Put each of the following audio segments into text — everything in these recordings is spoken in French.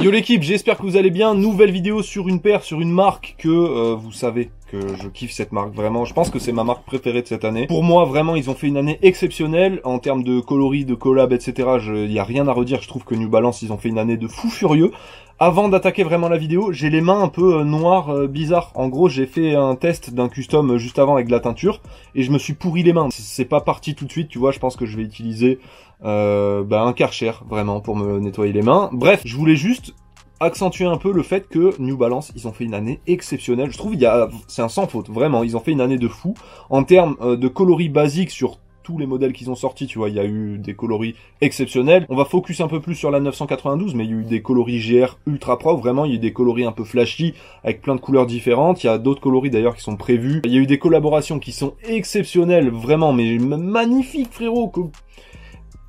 Yo l'équipe, j'espère que vous allez bien. Nouvelle vidéo sur une paire, sur une marque que euh, vous savez que je kiffe cette marque vraiment. Je pense que c'est ma marque préférée de cette année. Pour moi, vraiment, ils ont fait une année exceptionnelle en termes de coloris, de collab, etc. Il n'y a rien à redire. Je trouve que New Balance, ils ont fait une année de fou furieux. Avant d'attaquer vraiment la vidéo, j'ai les mains un peu euh, noires, euh, bizarres. En gros, j'ai fait un test d'un custom euh, juste avant avec de la teinture et je me suis pourri les mains. C'est pas parti tout de suite, tu vois. Je pense que je vais utiliser euh, bah, un Karcher vraiment pour me nettoyer les mains. Bref, je voulais juste accentuer un peu le fait que New Balance, ils ont fait une année exceptionnelle. Je trouve il y a, c'est un sans faute, vraiment. Ils ont fait une année de fou en termes euh, de coloris basiques sur tous les modèles qu'ils ont sortis, tu vois, il y a eu des coloris exceptionnels. On va focus un peu plus sur la 992, mais il y a eu des coloris GR ultra pro, vraiment, il y a eu des coloris un peu flashy, avec plein de couleurs différentes. Il y a d'autres coloris d'ailleurs qui sont prévus. Il y a eu des collaborations qui sont exceptionnelles, vraiment, mais magnifiques, frérot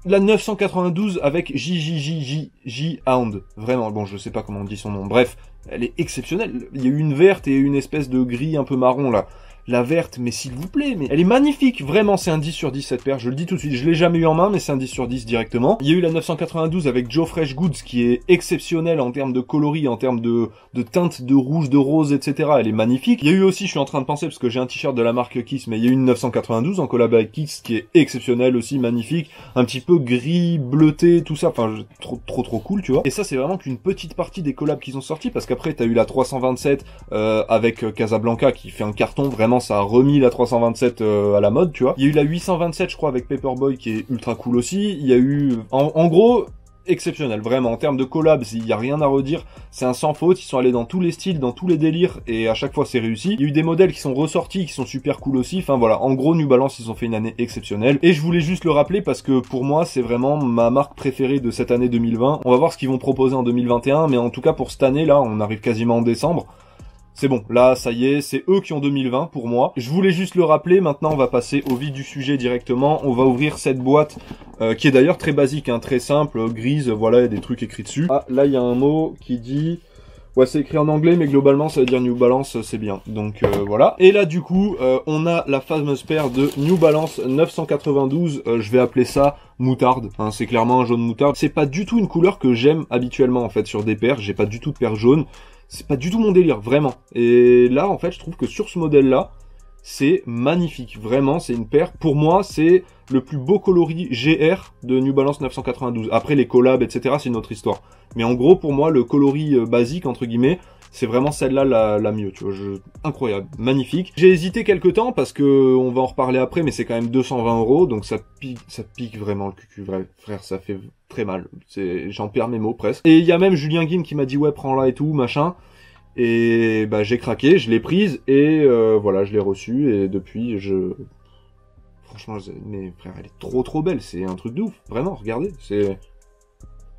la 992 avec JJJJJ Hound. Vraiment, bon, je sais pas comment on dit son nom. Bref, elle est exceptionnelle. Il y a une verte et une espèce de gris un peu marron là la verte, mais s'il vous plaît, mais elle est magnifique, vraiment, c'est un 10 sur 10 cette paire, je le dis tout de suite, je l'ai jamais eu en main, mais c'est un 10 sur 10 directement. Il y a eu la 992 avec Joe Fresh Goods, qui est exceptionnelle en termes de coloris, en termes de, de teintes de rouge, de rose, etc. Elle est magnifique. Il y a eu aussi, je suis en train de penser, parce que j'ai un t-shirt de la marque Kiss, mais il y a eu une 992 en collab avec Kiss, qui est exceptionnelle aussi, magnifique, un petit peu gris, bleuté, tout ça, enfin, trop, trop, trop cool, tu vois. Et ça, c'est vraiment qu'une petite partie des collabs qu'ils ont sortis, parce qu'après, t'as eu la 327 euh, avec euh, Casablanca, qui fait un carton vraiment ça a remis la 327 euh, à la mode, tu vois. Il y a eu la 827 je crois avec Paperboy qui est ultra cool aussi. Il y a eu en, gros exceptionnel, vraiment. En termes de collabs, il n'y a rien à redire. C'est un sans faute. Ils sont allés dans tous les styles, dans tous les délires, et à chaque fois c'est réussi. Il y a eu des modèles qui sont ressortis, qui sont super cool aussi. Enfin voilà, en gros, New Balance, ils ont fait une année exceptionnelle. Et je voulais juste le rappeler parce que pour moi, c'est vraiment ma marque préférée de cette année 2020. On va voir ce qu'ils vont proposer en 2021, mais en tout cas pour cette année là, on arrive quasiment en décembre. C'est bon, là, ça y est, c'est eux qui ont 2020 pour moi. Je voulais juste le rappeler, maintenant on va passer au vif du sujet directement. On va ouvrir cette boîte euh, qui est d'ailleurs très basique, hein, très simple, grise, voilà, il y a des trucs écrits dessus. Ah, là, il y a un mot qui dit... Ouais, c'est écrit en anglais, mais globalement, ça veut dire New Balance, c'est bien. Donc euh, voilà. Et là, du coup, euh, on a la fameuse paire de New Balance 992. je vais appeler ça moutarde. Hein, c'est clairement un jaune moutarde. C'est pas du tout une couleur que j'aime habituellement, en fait, sur des paires. J'ai pas du tout de paire jaune c'est pas du tout mon délire, vraiment. Et là, en fait, je trouve que sur ce modèle-là, c'est magnifique. Vraiment, c'est une paire. Pour moi, c'est le plus beau coloris GR de New Balance 992. Après, les collabs, etc., c'est une autre histoire. Mais en gros, pour moi, le coloris euh, basique, entre guillemets, c'est vraiment celle-là la, la, mieux, tu vois. Incroyable, magnifique. J'ai hésité quelques temps parce que on va en reparler après, mais c'est quand même 220 euros, donc ça pique, ça pique vraiment le cul, frère, ça fait très mal. J'en perds mes mots presque. Et il y a même Julien Guim qui m'a dit ouais, prends-la et tout, machin. Et bah j'ai craqué, je l'ai prise et euh, voilà, je l'ai reçue et depuis je franchement, mais frère, elle est trop trop belle, c'est un truc de ouf, vraiment, regardez, c'est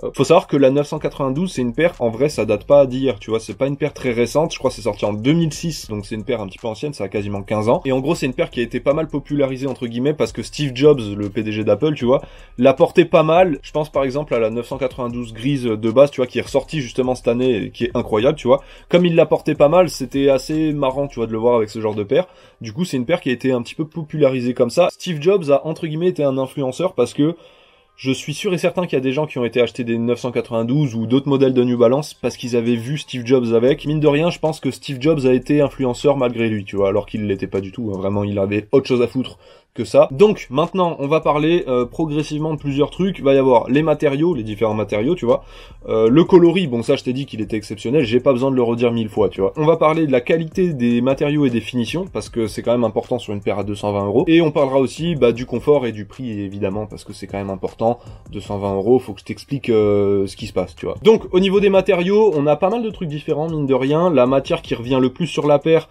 euh, faut savoir que la 992, c'est une paire, en vrai, ça date pas d'hier, tu vois, c'est pas une paire très récente, je crois que c'est sorti en 2006, donc c'est une paire un petit peu ancienne, ça a quasiment 15 ans. Et en gros, c'est une paire qui a été pas mal popularisée, entre guillemets, parce que Steve Jobs, le PDG d'Apple, tu vois, la porté pas mal. Je pense par exemple à la 992 grise de base, tu vois, qui est ressortie justement cette année, qui est incroyable, tu vois. Comme il la porté pas mal, c'était assez marrant, tu vois, de le voir avec ce genre de paire. Du coup, c'est une paire qui a été un petit peu popularisée comme ça. Steve Jobs a, entre guillemets, été un influenceur parce que je suis sûr et certain qu'il y a des gens qui ont été achetés des 992 ou d'autres modèles de New Balance parce qu'ils avaient vu Steve Jobs avec. Mine de rien, je pense que Steve Jobs a été influenceur malgré lui, tu vois, alors qu'il l'était pas du tout. Hein. Vraiment, il avait autre chose à foutre que ça. Donc maintenant, on va parler euh, progressivement de plusieurs trucs. Il va y avoir les matériaux, les différents matériaux, tu vois. Euh, le coloris, bon ça je t'ai dit qu'il était exceptionnel, j'ai pas besoin de le redire mille fois, tu vois. On va parler de la qualité des matériaux et des finitions, parce que c'est quand même important sur une paire à 220 euros. Et on parlera aussi bah, du confort et du prix, évidemment, parce que c'est quand même important. 220 euros, faut que je t'explique euh, ce qui se passe, tu vois. Donc au niveau des matériaux, on a pas mal de trucs différents, mine de rien. La matière qui revient le plus sur la paire,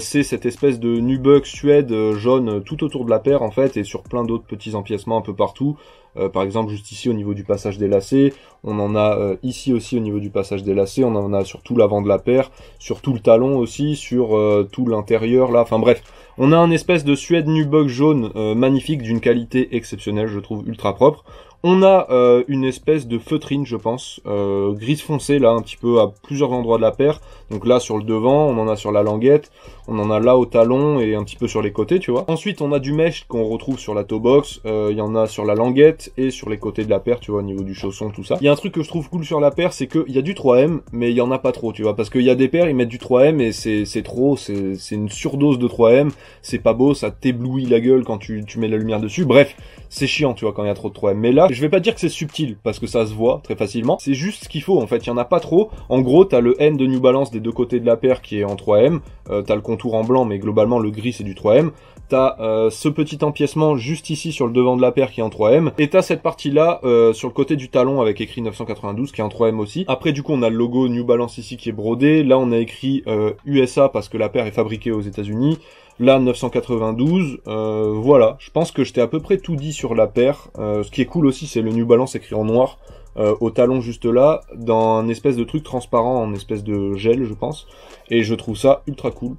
c'est cette espèce de nubuck suède jaune tout autour de la en fait et sur plein d'autres petits empiècements un peu partout euh, par exemple, juste ici au niveau du passage des lacets, on en a euh, ici aussi au niveau du passage des lacets, on en a sur tout l'avant de la paire, sur tout le talon aussi, sur euh, tout l'intérieur là, enfin bref. On a un espèce de Suède Nubuck jaune magnifique d'une qualité exceptionnelle, je trouve ultra propre. On a une espèce de feutrine, je pense, grise foncée, là, un petit peu à plusieurs endroits de la paire. Donc là, sur le devant, on en a sur la languette, on en a là au talon et un petit peu sur les côtés, tu vois. Ensuite, on a du mesh qu'on retrouve sur la toe box, il y en a sur la languette, et sur les côtés de la paire, tu vois, au niveau du chausson, tout ça. Il y a un truc que je trouve cool sur la paire, c'est qu'il y a du 3M, mais il y en a pas trop, tu vois, parce qu'il y a des paires, ils mettent du 3M et c'est trop, c'est une surdose de 3M, c'est pas beau, ça t'éblouit la gueule quand tu, tu mets la lumière dessus. Bref, c'est chiant, tu vois, quand il y a trop de 3M. Mais là, je vais pas dire que c'est subtil, parce que ça se voit très facilement. C'est juste ce qu'il faut, en fait. Il y en a pas trop. En gros, t'as le N de New Balance des deux côtés de la paire qui est en 3M. Euh, t'as le contour en blanc, mais globalement, le gris, c'est du 3M. T'as as euh, ce petit empiècement juste ici sur le devant de la paire qui est en 3M. Et t'as cette partie-là euh, sur le côté du talon avec écrit 992 qui est en 3M aussi. Après du coup on a le logo New Balance ici qui est brodé. Là on a écrit USA euh, parce que la paire est fabriquée aux États-Unis. Là 992. Euh, voilà, je pense que j'étais à peu près tout dit sur la paire. ce qui est cool aussi c'est le New Balance écrit en noir. au talon juste là, dans un espèce de truc transparent, en espèce de gel, je pense. Et je trouve ça ultra cool.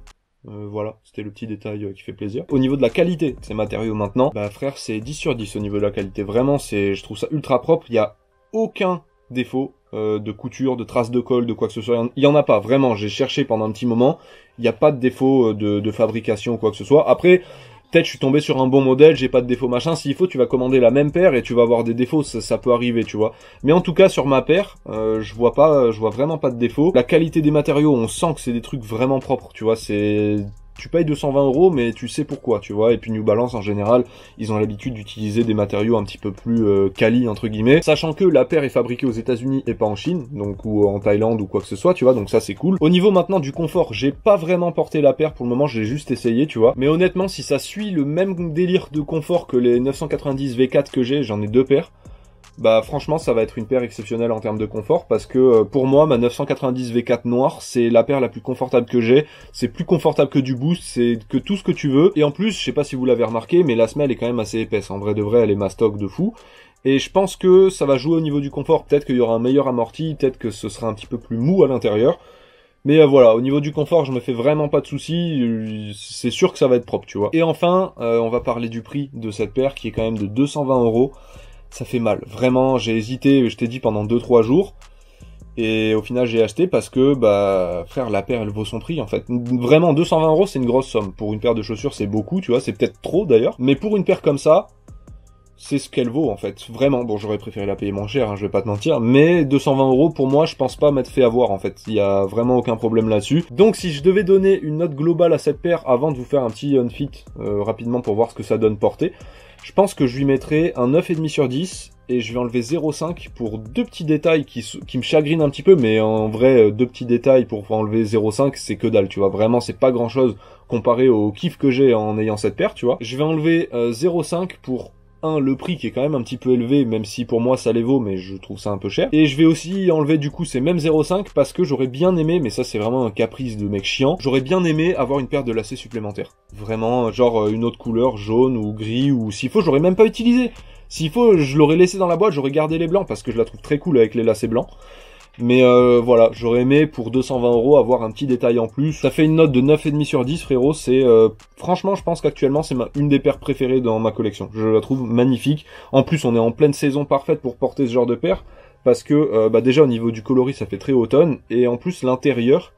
Euh, voilà, c'était le petit détail euh, qui fait plaisir. Au niveau de la qualité de ces matériaux maintenant, bah frère, c'est 10 sur 10 au niveau de la qualité. Vraiment, c'est, je trouve ça ultra propre. Il n'y a aucun défaut euh, de couture, de traces de colle, de quoi que ce soit. Il n'y en a pas, vraiment. J'ai cherché pendant un petit moment. Il n'y a pas de défaut de, de fabrication ou quoi que ce soit. Après, peut-être je suis tombé sur un bon modèle, j'ai pas de défaut machin. S'il faut, tu vas commander la même paire et tu vas avoir des défauts, ça, peut arriver, tu vois. Mais en tout cas, sur ma paire, euh, je vois pas, euh, je vois vraiment pas de défaut. La qualité des matériaux, on sent que c'est des trucs vraiment propres, tu vois. C'est tu payes 220 euros, mais tu sais pourquoi, tu vois. Et puis New Balance, en général, ils ont l'habitude d'utiliser des matériaux un petit peu plus euh, quali, entre guillemets. Sachant que la paire est fabriquée aux États-Unis et pas en Chine, donc ou en Thaïlande ou quoi que ce soit, tu vois. Donc ça, c'est cool. Au niveau maintenant du confort, j'ai pas vraiment porté la paire pour le moment, j'ai juste essayé, tu vois. Mais honnêtement, si ça suit le même délire de confort que les 990 V4 que j'ai, j'en ai deux paires bah franchement ça va être une paire exceptionnelle en termes de confort parce que euh, pour moi ma 990 V4 noire c'est la paire la plus confortable que j'ai, c'est plus confortable que du boost, c'est que tout ce que tu veux et en plus je sais pas si vous l'avez remarqué mais la semelle est quand même assez épaisse, en vrai de vrai elle est ma stock de fou et je pense que ça va jouer au niveau du confort, peut-être qu'il y aura un meilleur amorti, peut-être que ce sera un petit peu plus mou à l'intérieur. Mais euh, voilà, au niveau du confort, je me fais vraiment pas de soucis, c'est sûr que ça va être propre, tu vois. Et enfin, euh, on va parler du prix de cette paire qui est quand même de 220 euros ça fait mal. Vraiment, j'ai hésité, je t'ai dit, pendant 2-3 jours. Et au final, j'ai acheté parce que, bah, frère, la paire, elle vaut son prix, en fait. Vraiment, 220 euros, c'est une grosse somme. Pour une paire de chaussures, c'est beaucoup, tu vois, c'est peut-être trop d'ailleurs. Mais pour une paire comme ça, c'est ce qu'elle vaut, en fait. Vraiment, bon, j'aurais préféré la payer moins cher, hein, je vais pas te mentir. Mais 220 euros, pour moi, je pense pas m'être fait avoir, en fait. Il y a vraiment aucun problème là-dessus. Donc, si je devais donner une note globale à cette paire avant de vous faire un petit unfit fit euh, rapidement pour voir ce que ça donne portée, je pense que je lui mettrai un 9,5 sur 10 et je vais enlever 0,5 pour deux petits détails qui, qui, me chagrinent un petit peu, mais en vrai, euh, deux petits détails pour enlever 0,5, c'est que dalle, tu vois. Vraiment, c'est pas grand chose comparé au kiff que j'ai en ayant cette paire, tu vois. Je vais enlever 0,5 euh, pour le prix qui est quand même un petit peu élevé même si pour moi ça les vaut mais je trouve ça un peu cher et je vais aussi enlever du coup ces mêmes 0,5 parce que j'aurais bien aimé mais ça c'est vraiment un caprice de mec chiant j'aurais bien aimé avoir une paire de lacets supplémentaires vraiment genre euh, une autre couleur jaune ou gris ou s'il faut j'aurais même pas utilisé s'il faut je l'aurais laissé dans la boîte j'aurais gardé les blancs parce que je la trouve très cool avec les lacets blancs mais euh, voilà, j'aurais aimé pour 220 euros avoir un petit détail en plus. Ça fait une note de 9,5 sur 10, frérot. C'est euh, franchement, je pense qu'actuellement c'est une des paires préférées dans ma collection. Je la trouve magnifique. En plus, on est en pleine saison parfaite pour porter ce genre de paire parce que euh, bah déjà au niveau du coloris, ça fait très automne et en plus l'intérieur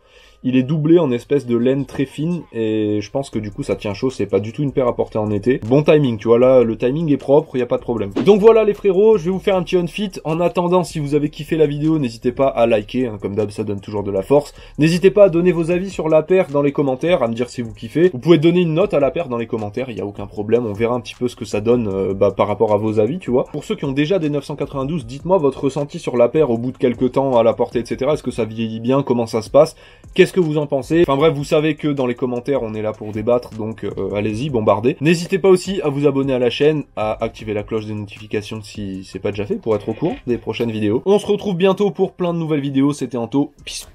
il est doublé en espèce de laine très fine et je pense que du coup ça tient chaud, c'est pas du tout une paire à porter en été. Bon timing, tu vois là le timing est propre, il y a pas de problème. Donc voilà les frérots, je vais vous faire un petit unfit. En attendant, si vous avez kiffé la vidéo, n'hésitez pas à liker, hein, comme d'hab ça donne toujours de la force. N'hésitez pas à donner vos avis sur la paire dans les commentaires, à me dire si vous kiffez. Vous pouvez donner une note à la paire dans les commentaires, il y a aucun problème, on verra un petit peu ce que ça donne euh, bah, par rapport à vos avis, tu vois. Pour ceux qui ont déjà des 992, dites-moi votre ressenti sur la paire au bout de quelques temps à la portée, etc. Est-ce que ça vieillit bien Comment ça se passe Qu'est-ce que vous en pensez. Enfin bref, vous savez que dans les commentaires, on est là pour débattre, donc euh, allez-y, bombardez. N'hésitez pas aussi à vous abonner à la chaîne, à activer la cloche des notifications si c'est pas déjà fait, pour être au courant des prochaines vidéos. On se retrouve bientôt pour plein de nouvelles vidéos, c'était Anto, peace